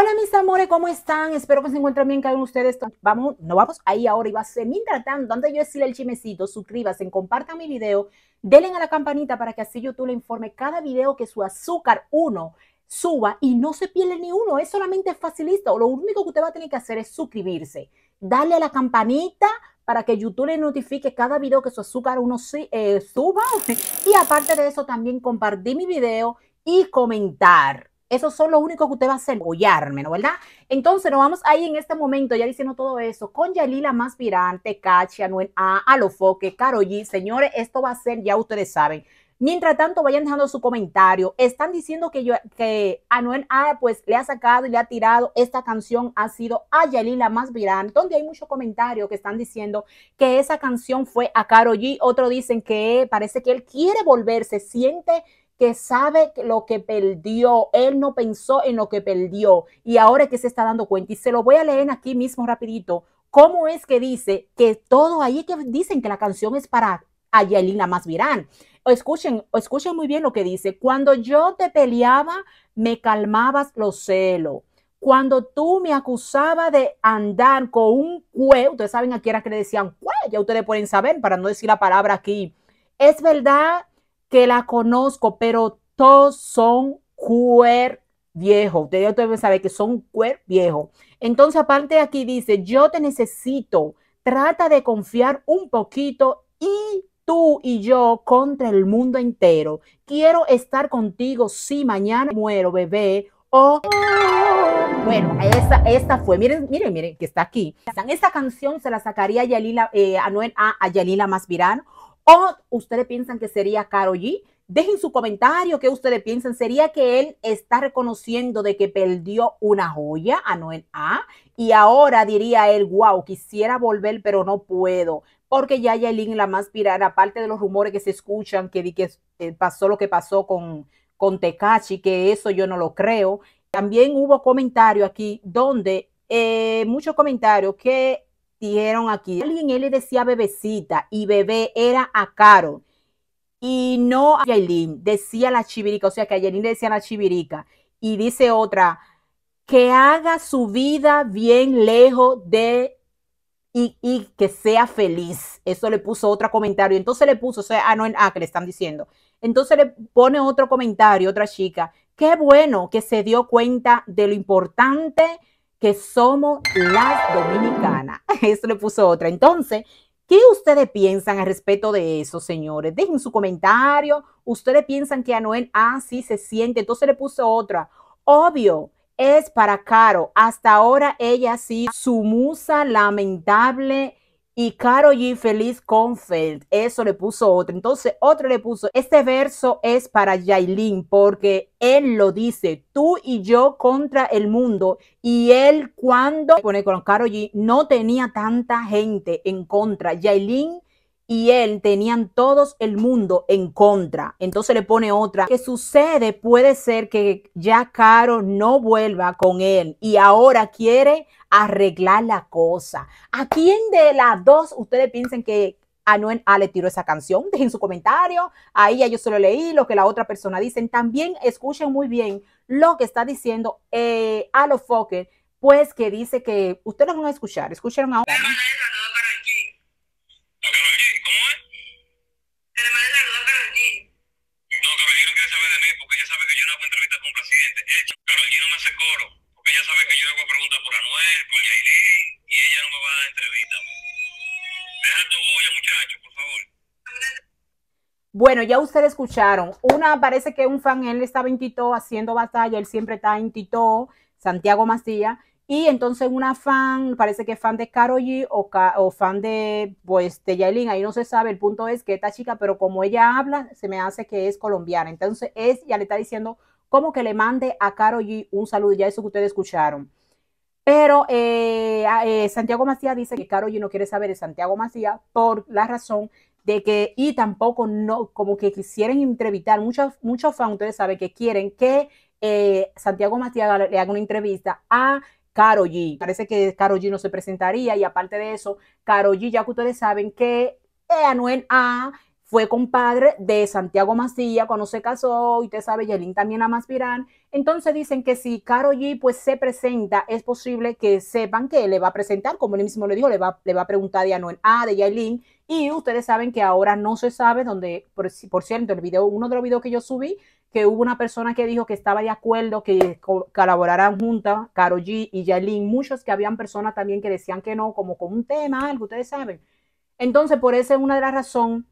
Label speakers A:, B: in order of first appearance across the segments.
A: Hola mis amores, ¿cómo están? Espero que se encuentren bien cada uno de ustedes. Vamos, no vamos ahí ahora y va a ser mientras tanto, donde yo decirle el chimecito, suscríbanse, compartan mi video, denle a la campanita para que así YouTube le informe cada video que su azúcar 1 suba y no se pierde ni uno, es solamente facilito. Lo único que usted va a tener que hacer es suscribirse, darle a la campanita para que YouTube le notifique cada video que su azúcar 1 eh, suba y aparte de eso también compartir mi video y comentar eso son los únicos que usted va a hacer, apoyarme, ¿no verdad? Entonces nos vamos ahí en este momento, ya diciendo todo eso, con Yalila más virante, Cachi, Anuel A, Alofoque, Karol G. Señores, esto va a ser, ya ustedes saben. Mientras tanto, vayan dejando su comentario. Están diciendo que, yo, que Anuel A pues, le ha sacado y le ha tirado esta canción, ha sido a Yalila más virante. donde hay mucho comentario que están diciendo que esa canción fue a Karol G. Otro dicen que parece que él quiere volverse, siente que sabe lo que perdió, él no pensó en lo que perdió y ahora que se está dando cuenta. Y se lo voy a leer aquí mismo rapidito. ¿Cómo es que dice que todo ahí que dicen que la canción es para Ayelina o Escuchen, escuchen muy bien lo que dice. Cuando yo te peleaba, me calmabas los celos cuando tú me acusabas de andar con un cue, ustedes saben a quién era que le decían cue, ya ustedes pueden saber para no decir la palabra aquí. Es verdad que la conozco, pero todos son cuer viejo. Ustedes deben saber que son cuer viejo. Entonces, aparte de aquí dice, yo te necesito, trata de confiar un poquito y tú y yo contra el mundo entero. Quiero estar contigo si mañana muero, bebé. O bueno, esta fue. Miren, miren, miren, que está aquí. Esta canción se la sacaría eh, a Yalila, eh, a, ¿O ustedes piensan que sería Caro G? Dejen su comentario, ¿qué ustedes piensan? ¿Sería que él está reconociendo de que perdió una joya a Noel A? Y ahora diría él, wow, quisiera volver, pero no puedo. Porque ya Yailin, la más pirada, aparte de los rumores que se escuchan, que, que eh, pasó lo que pasó con, con Tecachi, que eso yo no lo creo. También hubo comentario aquí donde eh, muchos comentarios que dijeron aquí, alguien él le decía bebecita y bebé era a Caro y no a Yailin, decía la chivirica, o sea que a le decía la chivirica y dice otra, que haga su vida bien lejos de y, que sea feliz. Eso le puso otro comentario. Entonces le puso, o sea, ah, no, ah, que le están diciendo. Entonces le pone otro comentario, otra chica. Qué bueno que se dio cuenta de lo importante que somos las dominicanas. Eso le puso otra. Entonces, ¿Qué ustedes piensan al respecto de eso, señores? Dejen su comentario. Ustedes piensan que Anuel así ah, se siente. Entonces le puso otra. Obvio, es para Caro. Hasta ahora ella sí, su musa lamentable y Karoji feliz Confeld, Eso le puso otro. Entonces, otro le puso, este verso es para Yailin porque él lo dice, tú y yo contra el mundo. Y él cuando pone con caro no tenía tanta gente en contra. Yailin y él tenían todos el mundo en contra. Entonces le pone otra. ¿Qué sucede, puede ser que ya Caro no vuelva con él y ahora quiere arreglar la cosa. ¿A quién de las dos ustedes piensan que Anuel Ale le tiró esa canción? Dejen su comentario. Ahí ya yo solo leí, lo que la otra persona dice, También escuchen muy bien lo que está diciendo eh, Alo Fokker, pues que dice que ustedes no van a escuchar. escucharon ahora. Bueno, ya ustedes escucharon. Una parece que un fan, él estaba en Tito haciendo batalla, él siempre está en Tito, Santiago Mastilla Y entonces una fan, parece que fan de Caro G o, o, fan de, pues, de Yailin, ahí no se sabe, el punto es que esta chica, pero como ella habla, se me hace que es colombiana. Entonces es, ya le está diciendo como que le mande a Caro G un saludo, ya eso que ustedes escucharon. Pero eh, eh, Santiago Macías dice que Caro G no quiere saber de Santiago Macías por la razón de que, y tampoco no, como que quisieran entrevistar, muchos, muchos fans, ustedes saben que quieren que eh, Santiago Macías le haga una entrevista a Caro G. Parece que Caro G no se presentaría y aparte de eso, Caro G, ya que ustedes saben que Anuel A fue compadre de Santiago Masilla cuando se casó, y te sabe, Yelin también a Maspirán. Entonces dicen que si Caro G pues se presenta, es posible que sepan que le va a presentar, como él mismo le dijo, le va, le va a preguntar de Anuel A, de Yailin, y ustedes saben que ahora no se sabe dónde por, cierto, el video, uno de los videos que yo subí, que hubo una persona que dijo que estaba de acuerdo que colaborarán juntas, Caro G y Yailin, muchos que habían personas también que decían que no, como con un tema, algo, ustedes saben. Entonces, por eso es una de las razones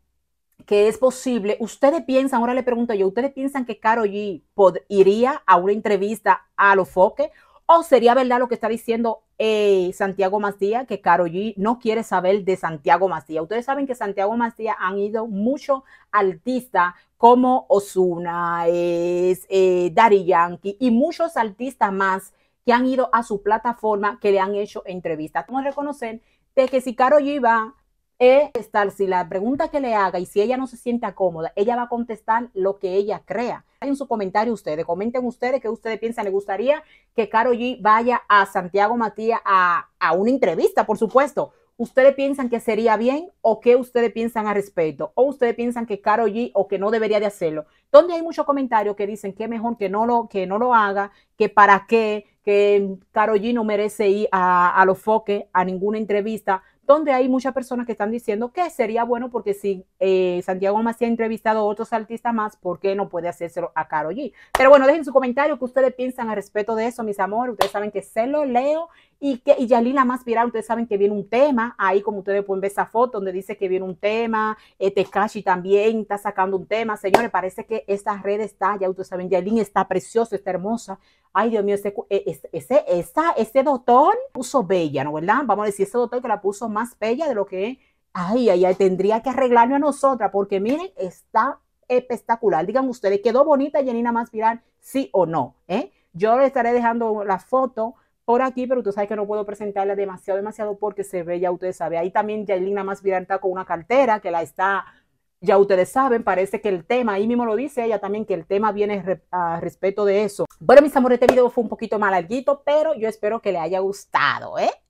A: que es posible, ustedes piensan, ahora le pregunto yo, ¿ustedes piensan que Caro G iría a una entrevista a los foques? ¿O sería verdad lo que está diciendo eh, Santiago Macías, que Caro G no quiere saber de Santiago Macías? Ustedes saben que Santiago Macías han ido muchos artistas como Osuna, es, eh, Yankee y muchos artistas más que han ido a su plataforma, que le han hecho entrevistas. Vamos a reconocer que si Caro G va es estar, si la pregunta que le haga y si ella no se siente cómoda, ella va a contestar lo que ella crea. En su comentario ustedes, comenten ustedes que ustedes piensan, le gustaría que Caro G vaya a Santiago Matías a, una entrevista, por supuesto. ¿Ustedes piensan que sería bien o qué ustedes piensan al respecto? ¿O ustedes piensan que Caro G o que no debería de hacerlo? Donde hay muchos comentarios que dicen que mejor que no lo, que no lo haga, que para qué, que Caro G no merece ir a, a los foques, a ninguna entrevista, donde hay muchas personas que están diciendo que sería bueno porque si eh, Santiago más ha entrevistado a otros artistas más, ¿por qué no puede hacérselo a Karol G? Pero bueno, dejen su comentario que ustedes piensan al respecto de eso, mis amores. Ustedes saben que se lo leo y, que, y Yalina más viral, ustedes saben que viene un tema, ahí como ustedes pueden ver esa foto donde dice que viene un tema, eh, Tekashi también está sacando un tema, señores, parece que esta red está, ya ustedes saben, Yalina está preciosa, está hermosa, ay Dios mío, ese, eh, ese, doctor puso bella, ¿no verdad? Vamos a decir, ese doctor que la puso más bella de lo que ay, ay, ay, tendría que arreglarlo a nosotras, porque miren, está espectacular, digan ustedes, ¿quedó bonita Yalina más viral? Sí o no, ¿eh? Yo les estaré dejando la foto, por aquí, pero tú sabes que no puedo presentarla demasiado, demasiado porque se ve, ya ustedes saben. Ahí también Yailina más con una cartera que la está, ya ustedes saben, parece que el tema, ahí mismo lo dice ella también, que el tema viene a respecto de eso. Bueno, mis amores, este video fue un poquito más larguito, pero yo espero que le haya gustado, ¿eh?